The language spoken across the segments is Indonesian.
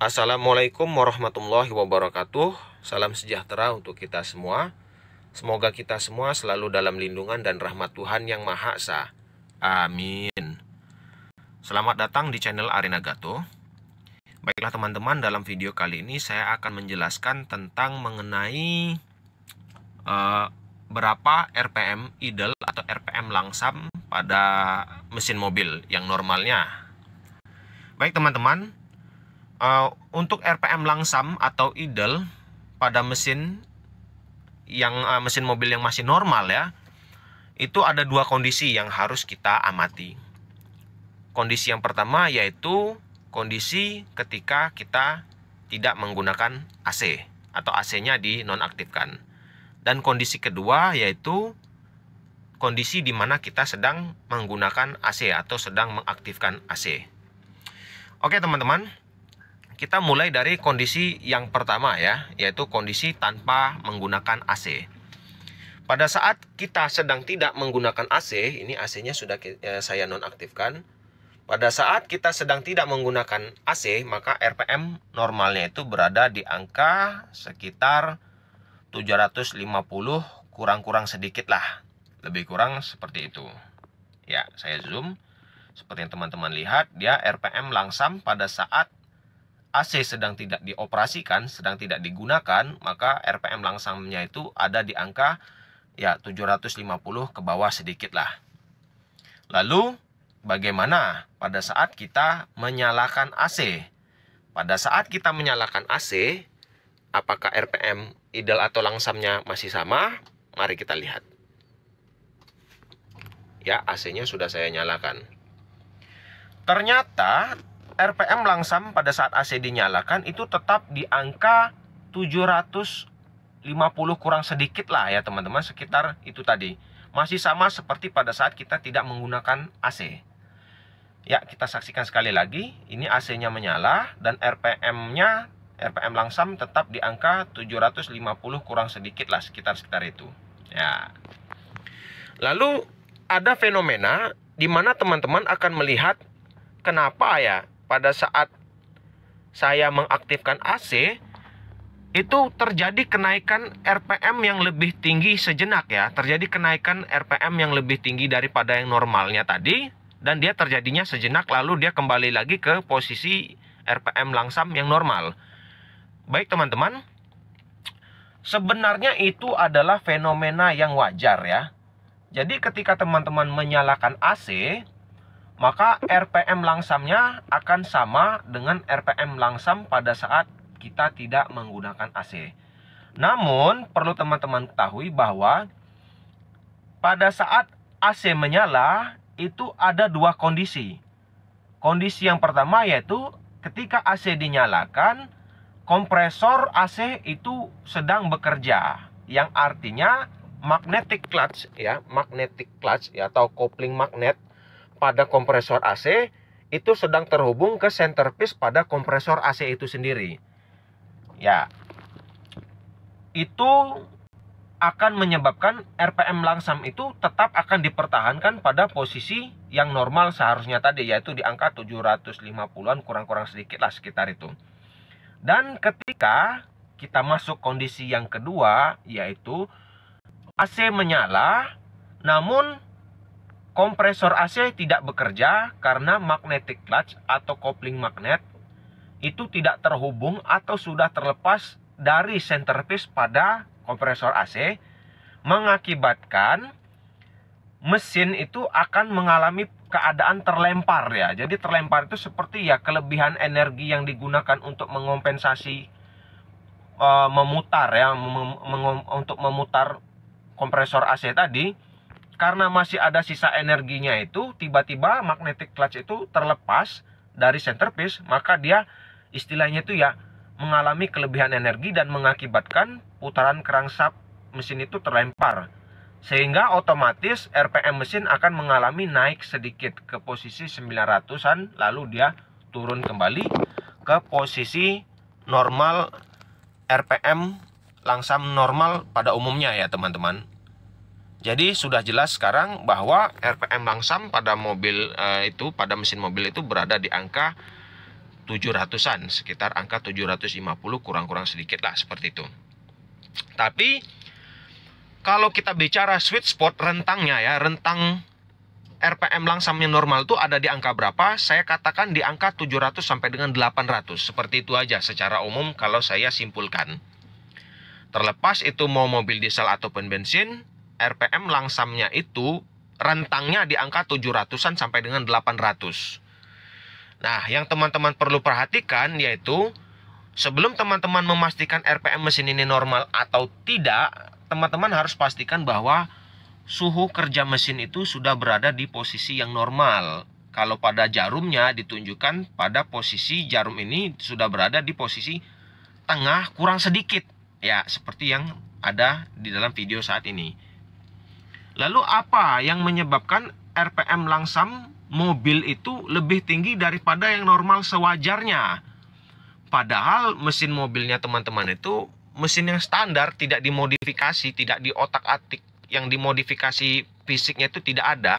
Assalamualaikum warahmatullahi wabarakatuh. Salam sejahtera untuk kita semua. Semoga kita semua selalu dalam lindungan dan rahmat Tuhan yang Maha Esa. Amin. Selamat datang di channel Arena Gato. Baiklah teman-teman, dalam video kali ini saya akan menjelaskan tentang mengenai uh, berapa RPM idle atau RPM langsam pada mesin mobil yang normalnya. Baik teman-teman, Uh, untuk RPM langsam atau idle pada mesin yang uh, mesin mobil yang masih normal ya, itu ada dua kondisi yang harus kita amati. Kondisi yang pertama yaitu kondisi ketika kita tidak menggunakan AC atau AC-nya dinonaktifkan. Dan kondisi kedua yaitu kondisi di mana kita sedang menggunakan AC atau sedang mengaktifkan AC. Oke, teman-teman kita mulai dari kondisi yang pertama ya, yaitu kondisi tanpa menggunakan AC. Pada saat kita sedang tidak menggunakan AC, ini AC-nya sudah eh, saya nonaktifkan. Pada saat kita sedang tidak menggunakan AC, maka RPM normalnya itu berada di angka sekitar 750 kurang-kurang sedikit lah. Lebih kurang seperti itu. Ya, saya zoom. Seperti yang teman-teman lihat, dia RPM langsam pada saat AC sedang tidak dioperasikan, sedang tidak digunakan, maka RPM langsamnya itu ada di angka ya 750 ke bawah sedikit lah. Lalu bagaimana pada saat kita menyalakan AC? Pada saat kita menyalakan AC, apakah RPM ideal atau langsamnya masih sama? Mari kita lihat. Ya, AC-nya sudah saya nyalakan. Ternyata RPM langsam pada saat AC dinyalakan itu tetap di angka 750 kurang sedikit lah ya teman-teman sekitar itu tadi. Masih sama seperti pada saat kita tidak menggunakan AC. Ya, kita saksikan sekali lagi, ini AC-nya menyala dan RPM-nya RPM langsam tetap di angka 750 kurang sedikit lah sekitar-sekitar itu. Ya. Lalu ada fenomena di mana teman-teman akan melihat kenapa ya pada saat saya mengaktifkan AC itu terjadi kenaikan RPM yang lebih tinggi sejenak ya terjadi kenaikan RPM yang lebih tinggi daripada yang normalnya tadi dan dia terjadinya sejenak lalu dia kembali lagi ke posisi RPM langsam yang normal baik teman-teman sebenarnya itu adalah fenomena yang wajar ya jadi ketika teman-teman menyalakan AC maka RPM langsamnya akan sama dengan RPM langsam pada saat kita tidak menggunakan AC. Namun, perlu teman-teman ketahui bahwa pada saat AC menyala, itu ada dua kondisi. Kondisi yang pertama yaitu ketika AC dinyalakan, kompresor AC itu sedang bekerja, yang artinya magnetic clutch ya, magnetic clutch ya, atau kopling magnet pada kompresor AC itu sedang terhubung ke centerpiece pada kompresor AC itu sendiri. Ya. Itu akan menyebabkan RPM langsam itu tetap akan dipertahankan pada posisi yang normal seharusnya tadi yaitu di angka 750-an kurang-kurang sedikit lah sekitar itu. Dan ketika kita masuk kondisi yang kedua yaitu AC menyala namun kompresor AC tidak bekerja karena magnetic clutch atau kopling magnet itu tidak terhubung atau sudah terlepas dari centerpiece pada kompresor AC mengakibatkan mesin itu akan mengalami keadaan terlempar ya. Jadi terlempar itu seperti ya kelebihan energi yang digunakan untuk mengompensasi eh, memutar ya untuk memutar kompresor AC tadi karena masih ada sisa energinya itu tiba-tiba magnetic clutch itu terlepas dari centerpiece maka dia istilahnya itu ya mengalami kelebihan energi dan mengakibatkan putaran kerangsap mesin itu terlempar sehingga otomatis RPM mesin akan mengalami naik sedikit ke posisi 900-an lalu dia turun kembali ke posisi normal RPM langsam normal pada umumnya ya teman-teman jadi sudah jelas sekarang bahwa RPM Langsam pada mobil e, itu pada mesin mobil itu berada di angka 700-an, sekitar angka 750 kurang-kurang sedikit lah seperti itu. Tapi kalau kita bicara sweet spot rentangnya ya, rentang RPM langsam yang normal itu ada di angka berapa? Saya katakan di angka 700 sampai dengan 800. Seperti itu aja secara umum kalau saya simpulkan. Terlepas itu mau mobil diesel ataupun bensin, RPM langsamnya itu rentangnya di angka 700-an sampai dengan 800. Nah, yang teman-teman perlu perhatikan yaitu sebelum teman-teman memastikan RPM mesin ini normal atau tidak, teman-teman harus pastikan bahwa suhu kerja mesin itu sudah berada di posisi yang normal. Kalau pada jarumnya ditunjukkan pada posisi jarum ini sudah berada di posisi tengah kurang sedikit. Ya, seperti yang ada di dalam video saat ini. Lalu apa yang menyebabkan RPM langsam mobil itu lebih tinggi daripada yang normal sewajarnya? Padahal mesin mobilnya teman-teman itu mesin yang standar, tidak dimodifikasi, tidak diotak-atik, yang dimodifikasi fisiknya itu tidak ada.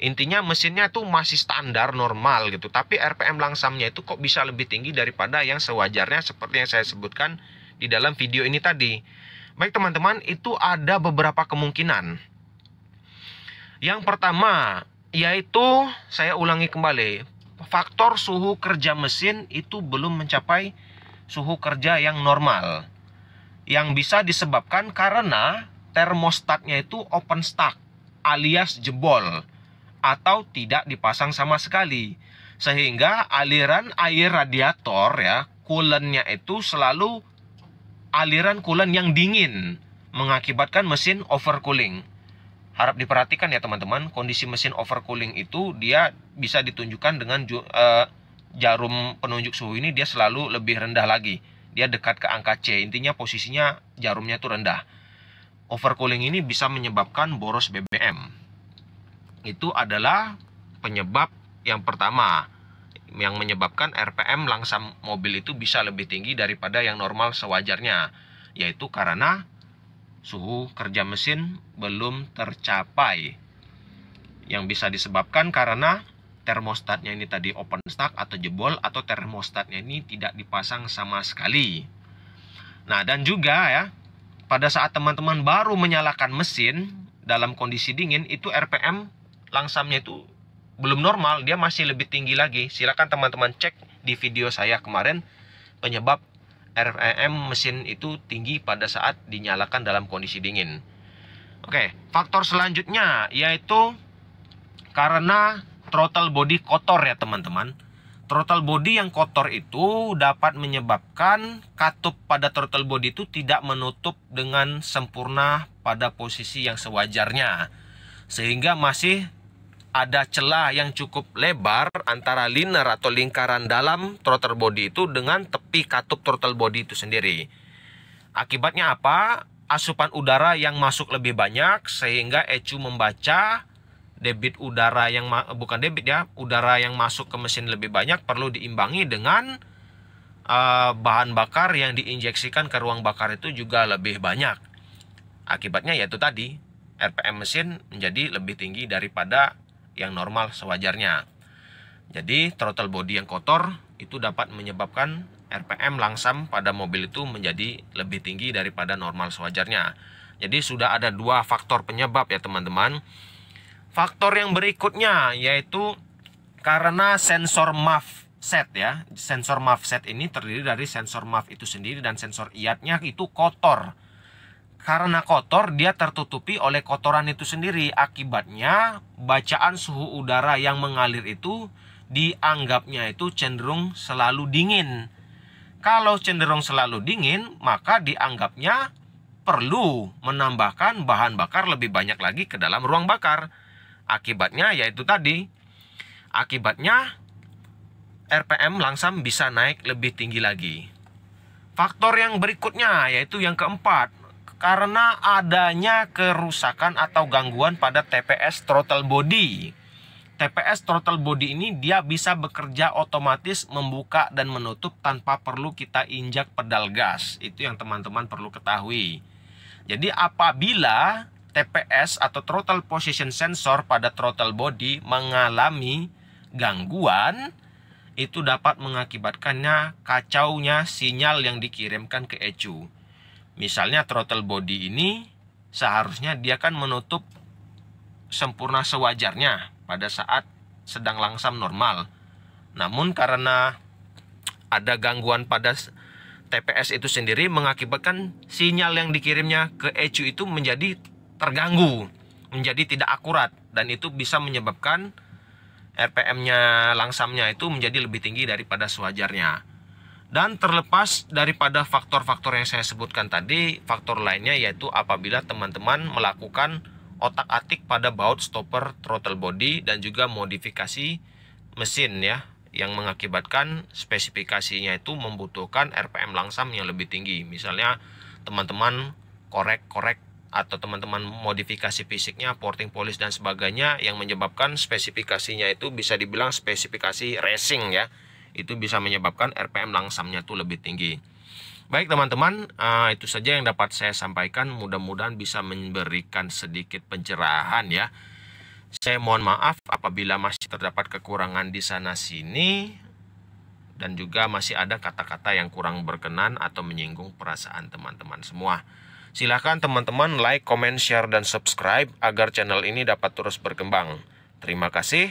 Intinya mesinnya itu masih standar normal gitu, tapi RPM langsamnya itu kok bisa lebih tinggi daripada yang sewajarnya seperti yang saya sebutkan di dalam video ini tadi. Baik teman-teman, itu ada beberapa kemungkinan. Yang pertama, yaitu saya ulangi kembali, faktor suhu kerja mesin itu belum mencapai suhu kerja yang normal. Yang bisa disebabkan karena termostatnya itu open stack alias jebol atau tidak dipasang sama sekali. Sehingga aliran air radiator ya, coolantnya itu selalu aliran coolant yang dingin mengakibatkan mesin overcooling harap diperhatikan ya teman-teman kondisi mesin overcooling itu dia bisa ditunjukkan dengan uh, jarum penunjuk suhu ini dia selalu lebih rendah lagi dia dekat ke angka C intinya posisinya jarumnya itu rendah overcooling ini bisa menyebabkan boros BBM itu adalah penyebab yang pertama yang menyebabkan RPM langsam mobil itu bisa lebih tinggi daripada yang normal sewajarnya yaitu karena suhu kerja mesin belum tercapai yang bisa disebabkan karena termostatnya ini tadi open stack atau jebol atau termostatnya ini tidak dipasang sama sekali. Nah, dan juga ya, pada saat teman-teman baru menyalakan mesin dalam kondisi dingin itu RPM langsamnya itu belum normal, dia masih lebih tinggi lagi. silahkan teman-teman cek di video saya kemarin penyebab RPM mesin itu tinggi pada saat dinyalakan dalam kondisi dingin. Oke, faktor selanjutnya yaitu karena throttle body kotor ya teman-teman. Throttle body yang kotor itu dapat menyebabkan katup pada throttle body itu tidak menutup dengan sempurna pada posisi yang sewajarnya. Sehingga masih ada celah yang cukup lebar antara liner atau lingkaran dalam throttle body itu dengan tepi katup throttle body itu sendiri. Akibatnya apa? Asupan udara yang masuk lebih banyak sehingga ECU membaca debit udara yang bukan debit ya, udara yang masuk ke mesin lebih banyak perlu diimbangi dengan uh, bahan bakar yang diinjeksikan ke ruang bakar itu juga lebih banyak. Akibatnya yaitu tadi RPM mesin menjadi lebih tinggi daripada yang normal sewajarnya. Jadi throttle body yang kotor itu dapat menyebabkan RPM langsam pada mobil itu menjadi lebih tinggi daripada normal sewajarnya. Jadi sudah ada dua faktor penyebab ya teman-teman. Faktor yang berikutnya yaitu karena sensor MAF set ya. Sensor MAF set ini terdiri dari sensor MAF itu sendiri dan sensor IAT-nya itu kotor karena kotor dia tertutupi oleh kotoran itu sendiri akibatnya bacaan suhu udara yang mengalir itu dianggapnya itu cenderung selalu dingin kalau cenderung selalu dingin maka dianggapnya perlu menambahkan bahan bakar lebih banyak lagi ke dalam ruang bakar akibatnya yaitu tadi akibatnya RPM langsam bisa naik lebih tinggi lagi faktor yang berikutnya yaitu yang keempat karena adanya kerusakan atau gangguan pada TPS throttle body. TPS throttle body ini dia bisa bekerja otomatis membuka dan menutup tanpa perlu kita injak pedal gas. Itu yang teman-teman perlu ketahui. Jadi apabila TPS atau throttle position sensor pada throttle body mengalami gangguan, itu dapat mengakibatkannya kacaunya sinyal yang dikirimkan ke ECU. Misalnya throttle body ini seharusnya dia kan menutup sempurna sewajarnya pada saat sedang langsam normal. Namun karena ada gangguan pada TPS itu sendiri mengakibatkan sinyal yang dikirimnya ke ECU itu menjadi terganggu, menjadi tidak akurat dan itu bisa menyebabkan RPM-nya langsamnya itu menjadi lebih tinggi daripada sewajarnya dan terlepas daripada faktor-faktor yang saya sebutkan tadi, faktor lainnya yaitu apabila teman-teman melakukan otak-atik pada baut stopper throttle body dan juga modifikasi mesin ya yang mengakibatkan spesifikasinya itu membutuhkan RPM langsam yang lebih tinggi. Misalnya teman-teman korek-korek atau teman-teman modifikasi fisiknya, porting polis dan sebagainya yang menyebabkan spesifikasinya itu bisa dibilang spesifikasi racing ya itu bisa menyebabkan RPM langsamnya tuh lebih tinggi. Baik teman-teman, eh, itu saja yang dapat saya sampaikan. Mudah-mudahan bisa memberikan sedikit pencerahan ya. Saya mohon maaf apabila masih terdapat kekurangan di sana sini dan juga masih ada kata-kata yang kurang berkenan atau menyinggung perasaan teman-teman semua. Silahkan teman-teman like, comment, share, dan subscribe agar channel ini dapat terus berkembang. Terima kasih.